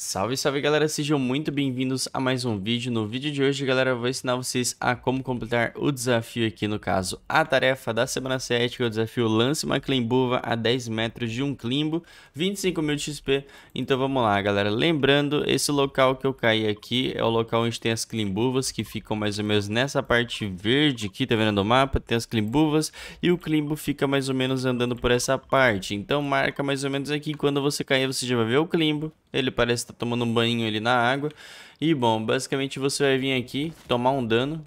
Salve, salve galera, sejam muito bem-vindos a mais um vídeo. No vídeo de hoje, galera, eu vou ensinar vocês a como completar o desafio aqui, no caso, a tarefa da semana 7, que é o desafio lance uma climbuva a 10 metros de um climbo, 25 mil XP. Então vamos lá, galera. Lembrando, esse local que eu caí aqui é o local onde tem as climbuvas, que ficam mais ou menos nessa parte verde aqui, tá vendo no mapa? Tem as climbuvas e o climbo fica mais ou menos andando por essa parte. Então marca mais ou menos aqui, quando você cair, você já vai ver o climbo, ele parece tá tomando um banho ali na água. E bom, basicamente você vai vir aqui, tomar um dano.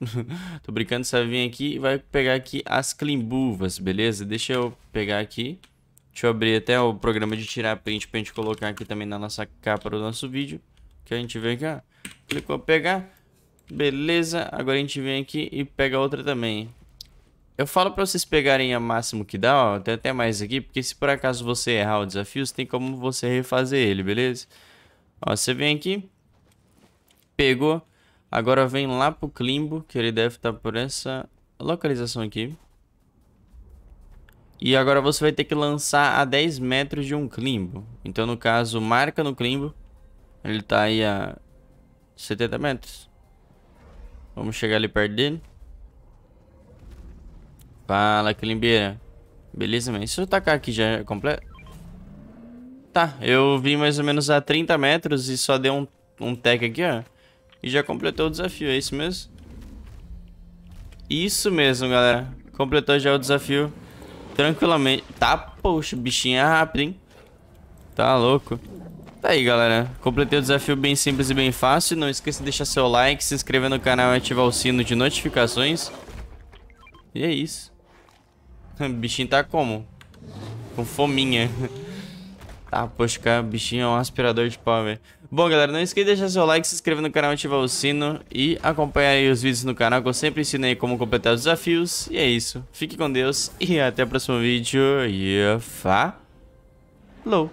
Tô brincando, você vai vir aqui e vai pegar aqui as climbuvas, beleza? Deixa eu pegar aqui. Deixa eu abrir até o programa de tirar print pra gente colocar aqui também na nossa capa do nosso vídeo. Que a gente vem cá, clicou pegar, beleza. Agora a gente vem aqui e pega outra também. Eu falo pra vocês pegarem a máximo que dá, ó, tem até mais aqui, porque se por acaso você errar o desafio, você tem como você refazer ele, beleza? Ó, você vem aqui, pegou, agora vem lá pro Climbo, que ele deve estar tá por essa localização aqui. E agora você vai ter que lançar a 10 metros de um Climbo. Então, no caso, marca no Climbo, ele tá aí a 70 metros. Vamos chegar ali perto dele. Fala, Climbeira. Beleza, man? Se eu tacar aqui já é completo... Tá, eu vim mais ou menos a 30 metros e só dei um, um tec aqui, ó. E já completou o desafio, é isso mesmo? Isso mesmo, galera. Completou já o desafio tranquilamente. Tá, poxa, bichinha rápida, hein? Tá louco. Tá aí, galera. Completei o desafio bem simples e bem fácil. Não esqueça de deixar seu like, se inscrever no canal e ativar o sino de notificações. E é isso. O bichinho tá como? Com fominha. Tá, poxa, cara, bichinho é um aspirador de pó, velho. Bom, galera, não esqueça de deixar seu like, se inscrever no canal, ativar o sino e acompanhar aí os vídeos no canal, que eu sempre ensino aí como completar os desafios. E é isso. Fique com Deus e até o próximo vídeo. E falou!